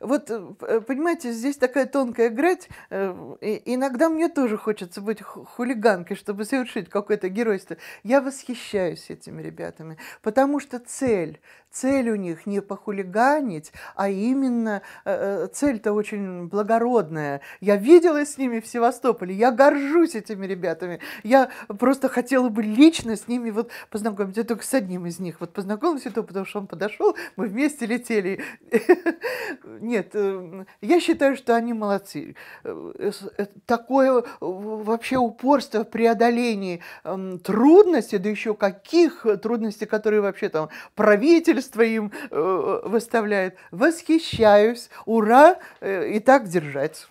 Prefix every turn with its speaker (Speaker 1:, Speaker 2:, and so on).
Speaker 1: Вот, э, э, понимаете, здесь такая тонкая грать. Э, иногда мне тоже хочется быть хулиганкой, чтобы совершить какое-то геройство. Я восхищаюсь этими ребятами, потому что цель, цель у них не похулиганить, а именно э, э, цель-то очень благородная. Я видела с ними в Севастополе, я горжусь этими ребятами. Я просто хотела бы лично с ними вот познакомиться. Я только с одним из них вот познакомилась, и то потому что он подошел, мы вместе летели. Нет, э, я считаю, что они молодцы. Такое вообще упорство в преодолении эм, трудностей, да еще каких трудностей, которые вообще там правительство посольство им э, выставляет. Восхищаюсь, ура, э, и так держать.